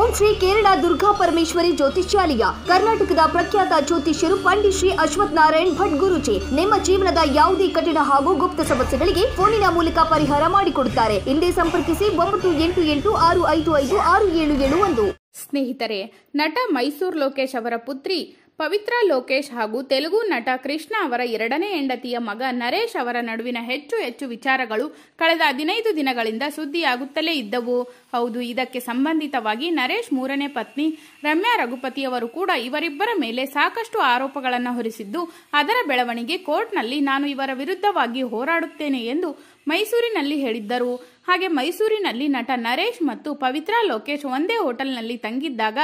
ಓಂ ಶ್ರೀ ಕೇರಳ ದುರ್ಗಾ ಪರಮೇಶ್ವರಿ ಜ್ಯೋತಿಷ್ಯಾಲಯ ಕರ್ನಾಟಕದ ಪ್ರಖ್ಯಾತ ಜ್ಯೋತಿಷ್ಯರು ಪಂಡಿತ್ ಶ್ರೀ ಅಶ್ವಥ್ ನಾರಾಯಣ್ ಭಟ್ ಗುರುಜಿ ನಿಮ್ಮ ಜೀವನದ ಯಾವುದೇ ಕಠಿಣ ಹಾಗೂ ಗುಪ್ತ ಸಮಸ್ಯೆಗಳಿಗೆ ಫೋನಿನ ಮೂಲಕ ಪರಿಹಾರ ಮಾಡಿಕೊಡುತ್ತಾರೆ ಹಿಂದೆ ಸಂಪರ್ಕಿಸಿ ಒಂಬತ್ತು ಎಂಟು ಎಂಟು ಆರು ಐದು ಐದು ಆರು ಏಳು ಏಳು ಒಂದು ಸ್ನೇಹಿತರೆ ನಟ ಮೈಸೂರು ಲೋಕೇಶ್ ಅವರ ಪುತ್ರಿ ಪವಿತ್ರ ಲೋಕೇಶ್ ಹಾಗೂ ತೆಲುಗು ನಟ ಕೃಷ್ಣ ಅವರ ಎರಡನೇ ಹೆಂಡತಿಯ ಮಗ ನರೇಶ್ ಅವರ ನಡುವಿನ ಹೆಚ್ಚು ಹೆಚ್ಚು ವಿಚಾರಗಳು ಕಳೆದ ಹದಿನೈದು ದಿನಗಳಿಂದ ಸುದ್ದಿಯಾಗುತ್ತಲೇ ಇದ್ದವು ಹೌದು ಇದಕ್ಕೆ ಸಂಬಂಧಿತವಾಗಿ ನರೇಶ್ ಮೂರನೇ ಪತ್ನಿ ರಮ್ಯಾ ರಘುಪತಿಯವರು ಕೂಡ ಇವರಿಬ್ಬರ ಮೇಲೆ ಸಾಕಷ್ಟು ಆರೋಪಗಳನ್ನು ಹೊರಿಸಿದ್ದು ಅದರ ಬೆಳವಣಿಗೆ ಕೋರ್ಟ್ನಲ್ಲಿ ನಾನು ಇವರ ವಿರುದ್ಧವಾಗಿ ಹೋರಾಡುತ್ತೇನೆ ಎಂದು ಮೈಸೂರಿನಲ್ಲಿ ಹೇಳಿದ್ದರು ಹಾಗೆ ಮೈಸೂರಿನಲ್ಲಿ ನಟ ನರೇಶ್ ಮತ್ತು ಪವಿತ್ರಾ ಲೋಕೇಶ್ ಒಂದೇ ಹೋಟೆಲ್ನಲ್ಲಿ ತಂಗಿದ್ದಾಗ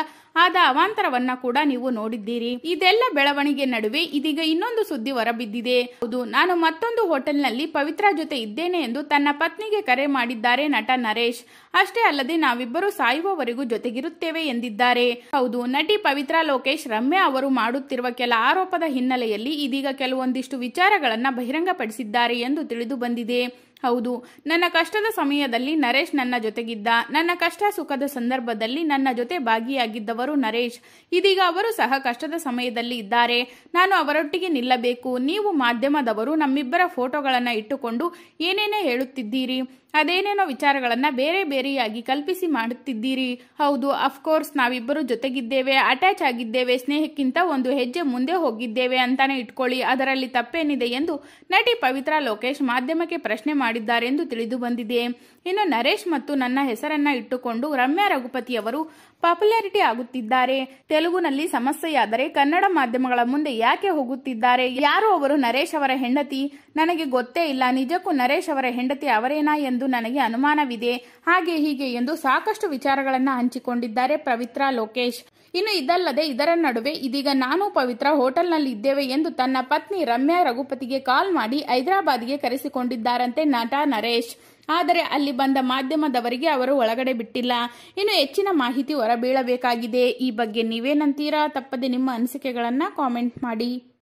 ಆದ ಅವಾಂತರವನ್ನ ಕೂಡ ನೀವು ನೋಡಿದ್ದೀರಿ ಇದೆಲ್ಲ ಬೆಳವಣಿಗೆ ನಡುವೆ ಇದೀಗ ಇನ್ನೊಂದು ಸುದ್ದಿ ಹೊರಬಿದ್ದಿದೆ ಹೌದು ನಾನು ಮತ್ತೊಂದು ಹೋಟೆಲ್ನಲ್ಲಿ ಪವಿತ್ರ ಜೊತೆ ಇದ್ದೇನೆ ಎಂದು ತನ್ನ ಪತ್ನಿಗೆ ಕರೆ ಮಾಡಿದ್ದಾರೆ ನಟ ನರೇಶ್ ಅಷ್ಟೇ ಅಲ್ಲದೆ ನಾವಿಬ್ಬರು ಸಾಯುವವರೆಗೂ ಜೊತೆಗಿರುತ್ತೇವೆ ಎಂದಿದ್ದಾರೆ ಹೌದು ನಟಿ ಪವಿತ್ರಾ ಲೋಕೇಶ್ ರಮ್ಯಾ ಅವರು ಮಾಡುತ್ತಿರುವ ಕೆಲ ಆರೋಪದ ಹಿನ್ನೆಲೆಯಲ್ಲಿ ಇದೀಗ ಕೆಲವೊಂದಿಷ್ಟು ವಿಚಾರಗಳನ್ನ ಬಹಿರಂಗಪಡಿಸಿದ್ದಾರೆ ಎಂದು ತಿಳಿದು ಬಂದಿದೆ ಹೌದು ನನ್ನ ಕಷ್ಟದ ಸಮಯದಲ್ಲಿ ನರೇಶ್ ನನ್ನ ಜೊತೆಗಿದ್ದ ನನ್ನ ಕಷ್ಟ ಸುಖದ ಸಂದರ್ಭದಲ್ಲಿ ನನ್ನ ಜೊತೆ ಭಾಗಿಯಾಗಿದ್ದವರು ನರೇಶ್ ಇದೀಗ ಅವರು ಸಹ ಕಷ್ಟದ ಸಮಯದಲ್ಲಿ ಇದ್ದಾರೆ ನಾನು ಅವರೊಟ್ಟಿಗೆ ನಿಲ್ಲಬೇಕು ನೀವು ಮಾಧ್ಯಮದವರು ನಮ್ಮಿಬ್ಬರ ಫೋಟೋಗಳನ್ನು ಇಟ್ಟುಕೊಂಡು ಏನೇನೇ ಹೇಳುತ್ತಿದ್ದೀರಿ ಅದೇನೇನೋ ವಿಚಾರಗಳನ್ನು ಬೇರೆ ಬೇರೆಯಾಗಿ ಕಲ್ಪಿಸಿ ಮಾಡುತ್ತಿದ್ದೀರಿ ಹೌದು ಅಫ್ಕೋರ್ಸ್ ನಾವಿಬ್ಬರು ಜೊತೆಗಿದ್ದೇವೆ ಅಟ್ಯಾಚ್ ಆಗಿದ್ದೇವೆ ಸ್ನೇಹಕ್ಕಿಂತ ಒಂದು ಹೆಜ್ಜೆ ಮುಂದೆ ಹೋಗಿದ್ದೇವೆ ಅಂತಾನೆ ಇಟ್ಕೊಳ್ಳಿ ಅದರಲ್ಲಿ ತಪ್ಪೇನಿದೆ ಎಂದು ನಟಿ ಪವಿತ್ರಾ ಲೋಕೇಶ್ ಮಾಧ್ಯಮಕ್ಕೆ ಪ್ರಶ್ನೆ ಮಾಡಿದ್ದಾರೆ ಎಂದು ತಿಳಿದು ಬಂದಿದೆ ಇನ್ನು ನರೇಶ್ ಮತ್ತು ನನ್ನ ಹೆಸರನ್ನ ಇಟ್ಟುಕೊಂಡು ರಮ್ಯಾ ರಘುಪತಿ ಅವರು ಪಾಪ್ಯುಲಾರಿಟಿ ಆಗುತ್ತಿದ್ದಾರೆ ತೆಲುಗುನಲ್ಲಿ ಸಮಸ್ಯೆಯಾದರೆ ಕನ್ನಡ ಮಾಧ್ಯಮಗಳ ಮುಂದೆ ಯಾಕೆ ಹೋಗುತ್ತಿದ್ದಾರೆ ಯಾರು ಅವರು ನರೇಶ್ ಅವರ ಹೆಂಡತಿ ನನಗೆ ಗೊತ್ತೇ ಇಲ್ಲ ನಿಜಕ್ಕೂ ನರೇಶ್ ಅವರ ಹೆಂಡತಿ ಅವರೇನಾ ಎಂದು ನನಗೆ ಅನುಮಾನವಿದೆ ಹಾಗೆ ಹೀಗೆ ಎಂದು ಸಾಕಷ್ಟು ವಿಚಾರಗಳನ್ನ ಹಂಚಿಕೊಂಡಿದ್ದಾರೆ ಪವಿತ್ರಾ ಲೋಕೇಶ್ ಇನ್ನು ಇದಲ್ಲದೆ ಇದರ ನಡುವೆ ಇದೀಗ ನಾನು ಪವಿತ್ರ ಹೋಟೆಲ್ನಲ್ಲಿ ಇದ್ದೇವೆ ಎಂದು ತನ್ನ ಪತ್ನಿ ರಮ್ಯಾ ರಘುಪತಿಗೆ ಕಾಲ್ ಮಾಡಿ ಹೈದರಾಬಾದ್ಗೆ ಕರೆಸಿಕೊಂಡಿದ್ದಾರಂತೆ ನಟ ನರೇಶ್ ಆದರೆ ಅಲ್ಲಿ ಬಂದ ಮಾಧ್ಯಮದವರಿಗೆ ಅವರು ಒಳಗಡೆ ಬಿಟ್ಟಿಲ್ಲ ಇನ್ನು ಹೆಚ್ಚಿನ ಮಾಹಿತಿ ಹೊರಬೀಳಬೇಕಾಗಿದೆ ಈ ಬಗ್ಗೆ ನೀವೇನಂತೀರಾ ತಪ್ಪದೆ ನಿಮ್ಮ ಅನಿಸಿಕೆಗಳನ್ನು ಕಾಮೆಂಟ್ ಮಾಡಿ